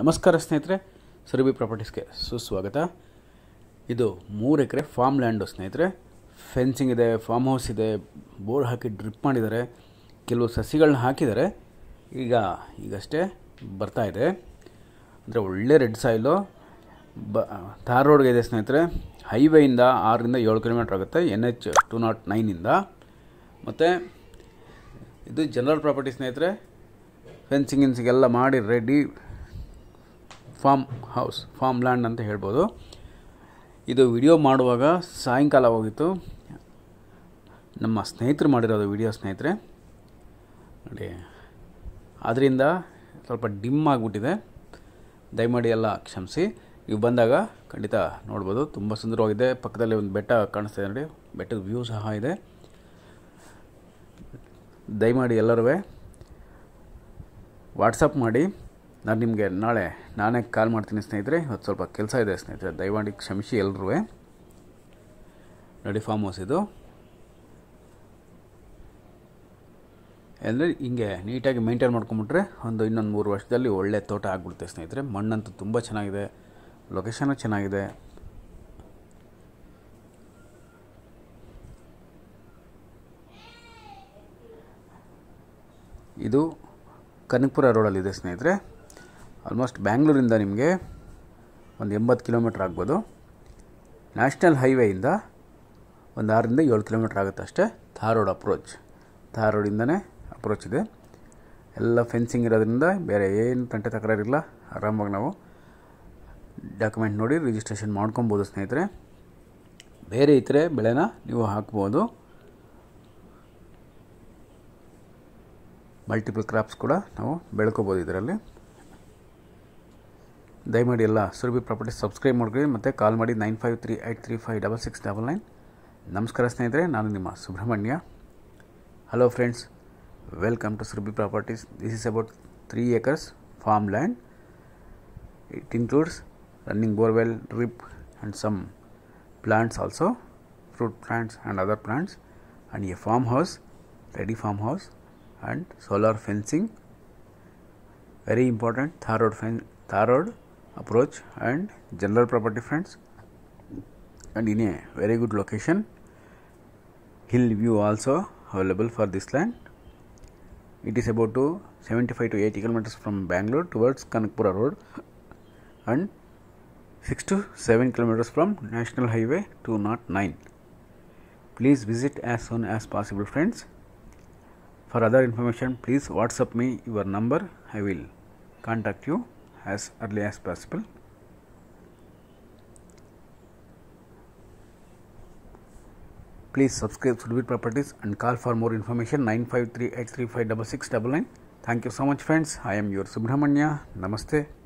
ನಮಸ್ಕಾರ ಸ್ನೇಹಿತರೆ ಸುರಭಿ ಪ್ರಾಪರ್ಟೀಸ್ಗೆ ಸುಸ್ವಾಗತ ಇದು ಮೂರು ಎಕರೆ ಫಾರ್ಮ್ ಲ್ಯಾಂಡು ಸ್ನೇಹಿತರೆ ಫೆನ್ಸಿಂಗ್ ಇದೆ ಫಾರ್ಮ್ ಹೌಸ್ ಇದೆ ಬೋರ್ ಹಾಕಿ ಡ್ರಿಪ್ ಮಾಡಿದ್ದಾರೆ ಕೆಲವು ಸಸಿಗಳನ್ನ ಹಾಕಿದ್ದಾರೆ ಈಗ ಈಗಷ್ಟೇ ಬರ್ತಾಯಿದೆ ಅಂದರೆ ಒಳ್ಳೆ ರೆಡ್ ಸಾಯಿಲು ಬ ಥಾರ್ ರೋಡ್ಗೆ ಇದೆ ಸ್ನೇಹಿತರೆ ಹೈವೇಯಿಂದ ಆರರಿಂದ ಏಳು ಕಿಲೋಮೀಟ್ರ್ ಆಗುತ್ತೆ ಎನ್ ಎಚ್ ಟು ನಾಟ್ ನೈನಿಂದ ಮತ್ತು ಇದು ಜನರಲ್ ಪ್ರಾಪರ್ಟಿ ಸ್ನೇಹಿತರೆ ಫೆನ್ಸಿಂಗ್ ಫೆನ್ಸಿಂಗಿನ್ಸಿಗೆಲ್ಲ ಮಾಡಿ ready farm house farm land ಅಂತ ಹೇಳ್ಬೋದು ಇದು ವಿಡಿಯೋ ಮಾಡುವಾಗ ಸಾಯಂಕಾಲ ಹೋಗಿತ್ತು ನಮ್ಮ ಸ್ನೇಹಿತರು ಮಾಡಿರೋದು ವಿಡಿಯೋ ಸ್ನೇಹಿತರೆ ನೋಡಿ ಅದರಿಂದ ಸ್ವಲ್ಪ ಡಿಮ್ ಆಗಿಬಿಟ್ಟಿದೆ ದಯಮಾಡಿ ಎಲ್ಲ ಕ್ಷಮಿಸಿ ಇವು ಬಂದಾಗ ಖಂಡಿತ ನೋಡ್ಬೋದು ತುಂಬ ಸುಂದರವಾಗಿದೆ ಪಕ್ಕದಲ್ಲಿ ಒಂದು ಬೆಟ್ಟ ಕಾಣಿಸ್ತಾ ನೋಡಿ ಬೆಟ್ಟದ ವ್ಯೂ ಸಹ ಇದೆ ದಯಮಾಡಿ ಎಲ್ಲರೂ ವಾಟ್ಸಪ್ ಮಾಡಿ ನಾನು ನಿಮಗೆ ನಾಳೆ ನಾನೇ ಕಾಲ್ ಮಾಡ್ತೀನಿ ಸ್ನೇಹಿತರೆ ಇವತ್ತು ಸ್ವಲ್ಪ ಕೆಲಸ ಇದೆ ಸ್ನೇಹಿತರೆ ದಯವಾಡಿ ಕ್ಷಮಿಸಿ ಎಲ್ಲರೂ ನಡಿ ಫಾರ್ಮ್ ಹೌಸ್ ಇದು ಅಂದರೆ ಹಿಂಗೆ ನೀಟಾಗಿ ಮೇಂಟೈನ್ ಮಾಡ್ಕೊಂಬಿಟ್ರೆ ಒಂದು ಇನ್ನೊಂದು ಮೂರು ವರ್ಷದಲ್ಲಿ ಒಳ್ಳೆ ತೋಟ ಆಗಿಬಿಡುತ್ತೆ ಸ್ನೇಹಿತರೆ ಮಣ್ಣಂತೂ ತುಂಬ ಚೆನ್ನಾಗಿದೆ ಲೊಕೇಶನು ಚೆನ್ನಾಗಿದೆ ಇದು ಕನಕಪುರ ರೋಡಲ್ಲಿದೆ ಸ್ನೇಹಿತರೆ ಆಲ್ಮೋಸ್ಟ್ ಬ್ಯಾಂಗ್ಳೂರಿಂದ ನಿಮಗೆ ಒಂದು ಎಂಬತ್ತು ಕಿಲೋಮೀಟ್ರ್ ಆಗ್ಬೋದು ನ್ಯಾಷನಲ್ ಹೈವೇಯಿಂದ ಒಂದು ಆರರಿಂದ ಏಳು ಕಿಲೋಮೀಟ್ರ್ ಆಗುತ್ತೆ ಅಷ್ಟೇ ರೋಡ್ ಅಪ್ರೋಚ್ ರೋಡಿಂದನೇ ಅಪ್ರೋಚ್ ಇದೆ ಎಲ್ಲ ಫೆನ್ಸಿಂಗ್ ಇರೋದ್ರಿಂದ ಬೇರೆ ಏನು ತಂಟೆ ತಕರಾರಿಲ್ಲ ಆರಾಮಾಗಿ ನಾವು ಡಾಕ್ಯುಮೆಂಟ್ ನೋಡಿ ರಿಜಿಸ್ಟ್ರೇಷನ್ ಮಾಡ್ಕೊಬೋದು ಸ್ನೇಹಿತರೆ ಬೇರೆ ಇತರೆ ಬೆಳೆನ ನೀವು ಹಾಕ್ಬೋದು ಮಲ್ಟಿಪಲ್ ಕ್ರಾಪ್ಸ್ ಕೂಡ ನಾವು ಬೆಳ್ಕೊಬೋದು ಇದರಲ್ಲಿ ದಯಮಾಡಿ ಎಲ್ಲ ಸುರಭಿ ಪ್ರಾಪರ್ಟಿ ಸಬ್ಸ್ಕ್ರೈಬ್ ಮಾಡ್ಕೊಳ್ಳಿ ಮತ್ತು ಕಾಲ್ ಮಾಡಿ nine five three eight three five double six double nine ನಮಸ್ಕಾರ ಸ್ನೇಹಿತರೆ ನಾನು ನಿಮ್ಮ Subramanya hello friends welcome to Surabhi properties this is about three acres farm land it includes running borewell drip and some plants also fruit plants and other plants and a farm house ready farm house and solar fencing very important tar road fen tar road approach and general property friends and in a very good location hill view also available for this land it is about to 75 to 80 kilometers from Bangalore towards Kanakpura road and 6 to 7 kilometers from National Highway 209 please visit as soon as possible friends for other information please whatsapp me your number i will contact you as early as possible. Please subscribe Sudhvir Properties and call for more information 9538356699. Thank you so much friends. I am your Subramanya. Namaste.